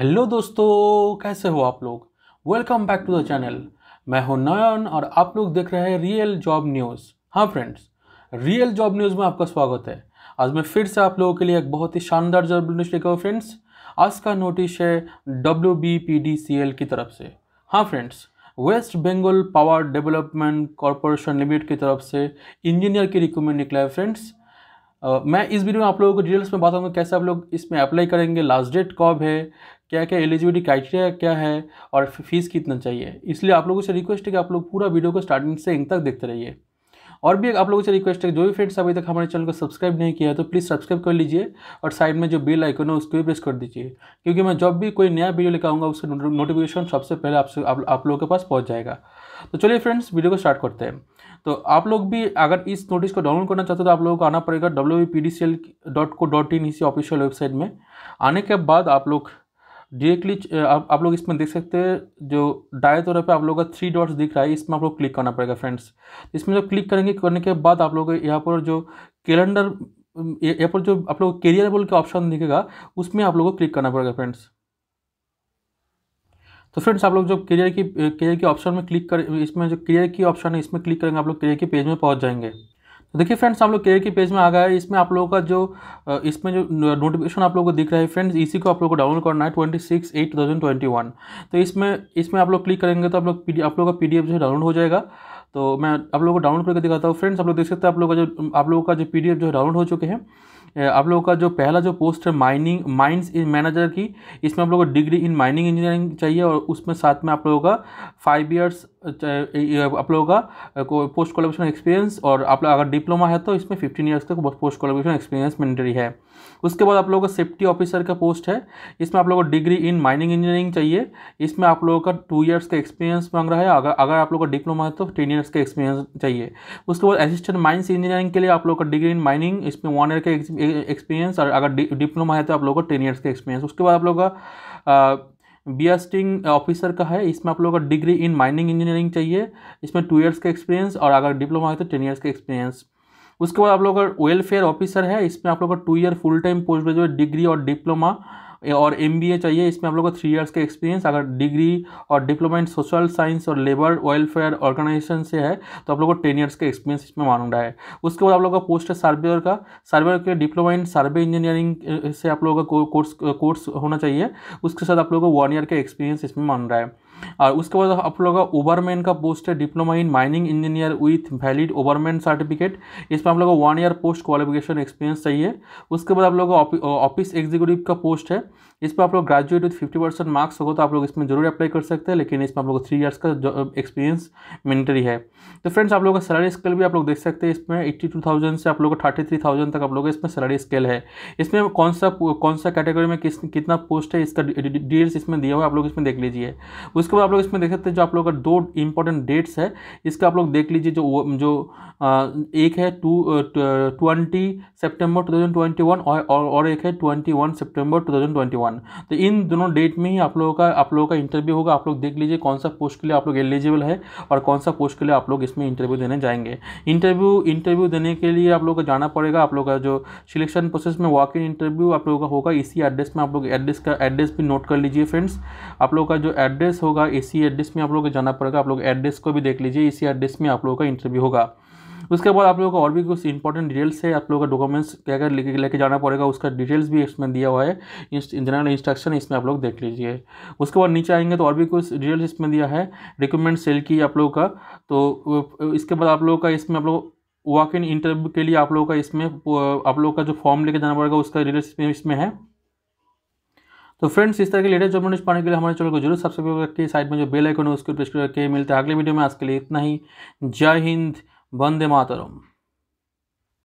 hello दोस्तों कैसे हो आप लोग welcome back to the channel मैं हूं नयन और आप लोग देख रहे हैं रियल जॉब न्यूज़ हाँ फ्रेंड्स रियल जॉब न्यूज़ में आपका स्वागत है आज मैं फिर से आप लोगों के लिए एक बहुत ही शानदार जॉब न्यूज़ लेकर फ्रेंड्स आज का नोटिस है W B P D C L की तरफ से हाँ friends West Bengal power development corporation limited की तरफ से इंजीनियर की रिक्वायरमेंट निकला है फ्रेंड्स Uh, मैं इस वीडियो में आप लोगों को डिटेल्स में बताऊंगा कैसे आप लोग इसमें अप्लाई करेंगे लास्ट डेट कब है क्या क्या एलिजिबिलिटी क्राइटेरिया क्या है और फीस कितना चाहिए इसलिए आप लोगों से रिक्वेस्ट है कि आप लोग पूरा वीडियो को स्टार्टिंग से एंड तक देखते रहिए और भी आप लोगों से रिक्वेस्ट है जो भी फ्रेंड्स अभी तक हमारे चैनल को सब्सक्राइब नहीं किया है तो प्लीज़ सब्सक्राइब कर लीजिए और साइड में जो बेल आइकन है उसको भी प्रेस कर दीजिए क्योंकि मैं जब भी कोई नया वीडियो लेकर आऊँगा उसका नोटिफिकेशन सबसे पहले आपसे आप, आप लोगों के पास पहुँच जाएगा तो चलिए फ्रेंड्स वीडियो को स्टार्ट करते हैं तो आप लोग भी अगर इस नोटिस को डाउनलोड करना चाहते हो तो आप लोगों को आना पड़ेगा W P D C L dot co dot in इसी ऑफिशियल वेबसाइट में आने के बाद आप लोग डायरेक्टली आप आप लोग इसमें देख सकते हैं जो डाय तौर पे आप लोगों का थ्री डॉट्स दिख रहा है इसमें आप लोग क्लिक करना पड़ेगा फ्रेंड्स इसमें जब क्लिक करेंगे करने के बाद आप लोग यहाँ पर जो कैलेंडर यहाँ पर जो आप लोग करियर बोल के ऑप्शन दिखेगा उसमें आप लोग को क्लिक करना पड़ेगा फ्रेंड्स तो फ्रेंड्स आप लोग जो करियर की करियर के ऑप्शन में क्लिक कर इसमें जो करियर की ऑप्शन है इसमें क्लिक करेंगे आप लोग करियर के पेज में पहुँच जाएंगे तो देखिए फ्रेंड्स आप लोग के के पेज में आ गए इसमें आप लोगों का जो इसमें जो नोटिफिकेशन आप लोगों को दिख रहा है फ्रेंड्स इसी को आप लोगों को डाउनलोड करना है twenty six eight two thousand twenty one तो इसमें इसमें आप लोग क्लिक करेंगे तो आप लोग पी आप लोगों का पी जो है डाउनलोड हो जाएगा तो मैं आप लोगों को डाउनलोड करके दिखाता हूँ फ्रेंड्स आप लोग देख सकते हैं आप लोगों का जो आप लोगों का जो पी जो है डाउनलोड हो चुके हैं आप लोगों का जो पहला जो पोस्ट है माइनिंग माइंस इन मैनेजर की इसमें आप लोगों को डिग्री इन माइनिंग इंजीनियरिंग चाहिए और उसमें साथ में आप लोगों का फाइव ईयर्स अच्छा, आप लोगों का पोस्ट कोलेबोरेशन एक्सपीरियंस और आप लोग अगर डिप्लोमा है तो इसमें फिफ्टीन ईयर्स तक पोस्ट कोलेबोरेशन एक्सपीरियंस मैंडेटरी है उसके बाद आप लोगों का सेफ्टी ऑफिसर का पोस्ट है इसमें आप लोगों को डिग्री इन माइनिंग इंजीनियरिंग चाहिए इसमें आप लोगों का टू ईयर्स का एक्सपीरियंस मांग रहा है अगर अगर आप लोगों का डिप्लोमा है तो टेन ईयर्स का एक्सपीरियंस चाहिए उसके बाद असिस्टेंट माइन्स इंजीनियरिंग के लिए आप लोगों का डिग्री इन माइनिंग इसमें वन ईयर का एक्सपीरियंस e, और अगर डिप्लोमा है तो आप लोगों को टेन ईयर्स का एक्सपीरियंस उसके बाद आप लोगों का बी ऑफिसर uh, का है इसमें आप लोगों का डिग्री इन माइनिंग इंजीनियरिंग चाहिए इसमें टू ईयर्स का एक्सपीरियंस और अगर डिप्लोमा है तो टेन ईयर्स का एक्सपीरियंस उसके बाद आप लोगों का वेलफेयर ऑफिसर है इसमें आप लोगों का two year full time post graduate degree और डिप्लोमा और एम चाहिए इसमें आप लोग को थ्री ईयर्स के एक्सपीरियंस अगर डिग्री और डिप्लोमा सोशल साइंस और लेबर वेलफेयर ऑर्गेनाइजेशन से है तो आप लोग को टेन ईयर्स का एक्सपीरियंस इसमें मान रहा है उसके बाद आप लोग का पोस्ट है सर्वेयर का सर्वेयर के डिप्लोमा इन सर्वे इंजीनियरिंग से आप लोगों का कोर्स कोर्स होना चाहिए उसके साथ आप लोगों को वन ईयर का एक्सपीरियंस इसमें मांग रहा है और उसके बाद आप लोग का ओबरमैन का पोस्ट है diploma in mining engineer with valid overman certificate इसमें आप लोग का one year post qualification experience चाहिए उसके बाद आप लोग का ऑफिस एग्जीक्यूटिव का पोस्ट है इस पर आप लोग graduate with fifty percent marks होगा तो आप लोग इसमें जरूर अप्लाई कर सकते हैं लेकिन इसमें आप लोग थ्री ईयर्स का एक्सपीरियंस मिनटरी uh, है तो फ्रेंड्स आप लोग का सैलरी स्केल भी आप लोग देख सकते हैं इसमें एट्टी टू थाउजेंड से आप लोग का थर्टी थ्री थाउजेंड तक आप लोग इसमें सैलरी स्केल है इसमें कौन सा कौन सा कैटेगरी में किस कितना पोस्ट है इसका डिटेल्स इसमें दिया हुआ आप लोग इसमें देख लीजिए उसके बाद आप लोग इसमें देख सकते हैं जो आप लोग का दो इंपॉर्टेंट डेट्स है इसका आप लोग देख लीजिए जो जो एक है two twenty September two thousand twenty one और एक है twenty one September two thousand twenty one one तो इन दोनों डेट में ही आप लोगों का आप लोगों का इंटरव्यू होगा आप लोग देख लीजिए कौन सा पोस्ट के लिए आप लोग एलिजिबल है और कौन सा पोस्ट के लिए आप लोग इसमें इंटरव्यू देने जाएंगे इंटरव्यू इंटरव्यू देने के लिए आप लोग को जाना पड़ेगा आप लोग का जो सिलेक्शन प्रोसेस में वॉक इन इंटरव्यू आप लोगों का होगा इसी एड्रेस में आप लोग एड्रेस का एड्रेस भी नोट कर लीजिए फ्रेंड्स आप लोग का जो एड्रेस होगा इसी एड्रेस में आप लोग को जाना पड़ेगा आप लोग एड्रेस को भी देख लीजिए इसी एड्रेस में आप लोगों का इंटरव्यू होगा उसके बाद आप लोगों का और भी कुछ इंपॉर्टेंट डिटेल्स है आप लोगों का डॉक्यूमेंट्स क्या क्या लेके लेके जाना पड़ेगा उसका डिटेल्स भी इसमें दिया हुआ है जनरल इंस्ट्रक्शन इसमें आप लोग देख लीजिए उसके बाद नीचे आएंगे तो और भी कुछ डिटेल्स इसमें दिया है रिक्रूटमेंट सेल की आप लोगों का तो इसके बाद आप लोगों का इसमें आप लोग वॉक इन इंटरव्यू के लिए आप लोगों का इसमें आप लोगों का जो फॉर्म लेके जाना पड़ेगा उसका डिटेल्स इसमें है तो फ्रेंड्स इस तरह के लेटेस्ट जॉब नोटिस पाने के लिए हमारे चैनल को जरूर सब्सक्राइब करके साइड में जो बेल आइकन है उसको प्रेस करके मिलते हैं अगले वीडियो में आज के लिए इतना ही जय हिंद वंदे मातरम